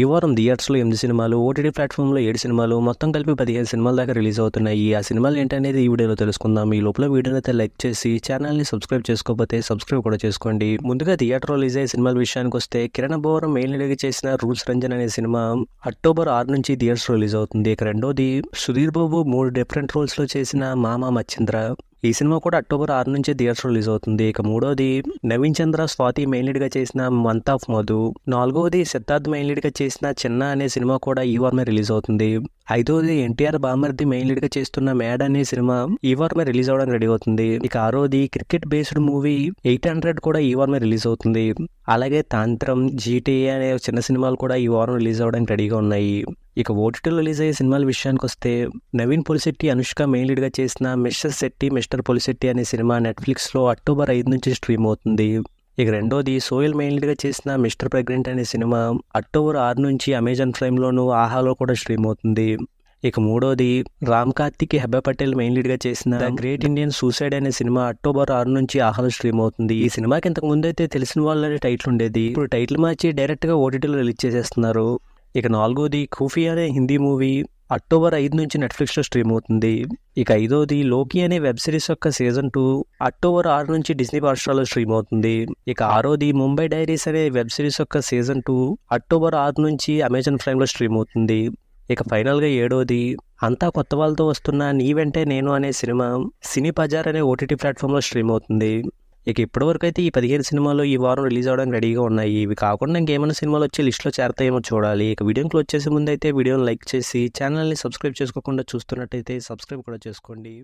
ఈ వారం థియేటర్స్లో ఎనిమిది సినిమాలు ఓటీటీ ప్లాట్ఫామ్లో ఏడు సినిమాలు మొత్తం కలిపి పదిహేను సినిమాల దాకా రిలీజ్ అవుతున్నాయి ఆ సినిమాలు ఏంటనేది ఈ వీడియోలో తెలుసుకుందాం ఈ లోపల వీడియోని అయితే లైక్ చేసి ఛానల్ని సబ్స్క్రైబ్ చేసుకోకపోతే సబ్స్క్రైబ్ కూడా చేసుకోండి ముందుగా థియేటర్ రిలీజ్ అయ్యే సినిమాల విషయానికి వస్తే కిరణ్ బోరం మెయిన్ చేసిన రూల్స్ రంజన్ అనే సినిమా అక్టోబర్ ఆరు నుంచి థియేటర్స్ రిలీజ్ అవుతుంది ఇక రెండోది సుధీర్ బాబు మూడు డిఫరెంట్ రోల్స్లో చేసిన మామ మచ్చింద్ర ఈ సినిమా కూడా అక్టోబర్ ఆరు నుంచి థియేటర్ రిలీజ్ అవుతుంది ఇక మూడోది నవీన్ చంద్ర స్వాతి మెయిన్ లీడ్గా చేసిన మంత్ ఆఫ్ మధు నాలుగోది సిద్ధార్థ్ మెయిన్ లీడ్గా చేసిన చిన్న అనే సినిమా కూడా ఈ వారమే రిలీజ్ అవుతుంది ఐదోది ఎన్టీఆర్ బామర్ది మెయిన్ లీడ్గా చేస్తున్న మేడ్ అనే సినిమా ఈ వారమే రిలీజ్ అవడానికి రెడీ అవుతుంది ఇక ఆరోది cricket based movie eight hundred కూడా ఈ వారమే రిలీజ్ అవుతుంది అలాగే తాంత్రం జీటీఏ అనే చిన్న సినిమాలు కూడా ఈ వారం రిలీజ్ అవడానికి రెడీగా ఉన్నాయి ఇక ఓటీటీలో రిలీజ్ అయ్యే సినిమాల విషయానికి వస్తే నవీన్ పొలిశెట్టి అనుష్క మెయిన్ లీడ్గా చేసిన మిస్టర్ శెట్టి మిస్టర్ పొలిశెట్టి అనే సినిమా నెట్ఫ్లిక్స్లో అక్టోబర్ ఐదు నుంచి స్ట్రీమ్ అవుతుంది ఇక రెండోది సోయల్ మెయిన్ లీడ్గా చేసిన మిస్టర్ ప్రెగ్నెంట్ అనే సినిమా అక్టోబర్ ఆరు నుంచి అమెజాన్ ప్రైమ్లోనూ ఆహాలో కూడా స్ట్రీమ్ అవుతుంది ఇక మూడోది రామ్ కార్తిక్ హెబ్బ పటేల్ మెయిన్ లీడ్గా చేసిన ద గ్రేట్ ఇండియన్ సూసైడ్ అనే సినిమా అక్టోబర్ ఆరు నుంచి ఆహాలో స్ట్రీమ్ అవుతుంది ఈ సినిమాకి ఇంతకు ముందు అయితే తెలిసిన వాళ్ళనే టైటిల్ ఉండేది ఇప్పుడు టైటిల్ మార్చి డైరెక్ట్గా ఓటీటీలో రిలీజ్ చేసేస్తున్నారు ఇక నాలుగోది ఖూఫీ అనే హిందీ మూవీ అక్టోబర్ ఐదు నుంచి నెట్ఫ్లిక్స్లో స్ట్రీమ్ అవుతుంది ఇక ఐదోది లోకి అనే వెబ్ సిరీస్ యొక్క సీజన్ టూ అక్టోబర్ ఆరు నుంచి డిస్నీ పాఠశాలలో స్ట్రీమ్ అవుతుంది ఇక ఆరోది ముంబై డైరీస్ అనే వెబ్ సిరీస్ యొక్క సీజన్ టూ అక్టోబర్ ఆరు నుంచి అమెజాన్ ప్రైమ్లో స్ట్రీమ్ అవుతుంది ఇక ఫైనల్గా ఏడోది అంతా కొత్త వాళ్ళతో వస్తున్న నీ వెంటే నేను అనే సినిమా సినీ బజార్ అనే ఓటీటీ ప్లాట్ఫామ్లో స్ట్రీమ్ అవుతుంది ఇక ఇప్పటివరకు అయితే ఈ పదిహేను సినిమాలు ఈ వారం రిలీజ్ అవడానికి రెడీగా ఉన్నాయి ఇవి కాకుండా ఇంకేమైనా సినిమాలు వచ్చి లిస్ట్లో చేరతాయేమో చూడాలి ఇక వీడియో క్లోజ్ చేసే ముందు అయితే వీడియోని లైక్ చేసి ఛానల్ని సబ్స్క్రైబ్ చేసుకోకుండా చూస్తున్నట్టయితే సబ్స్క్రైబ్ కూడా చేసుకోండి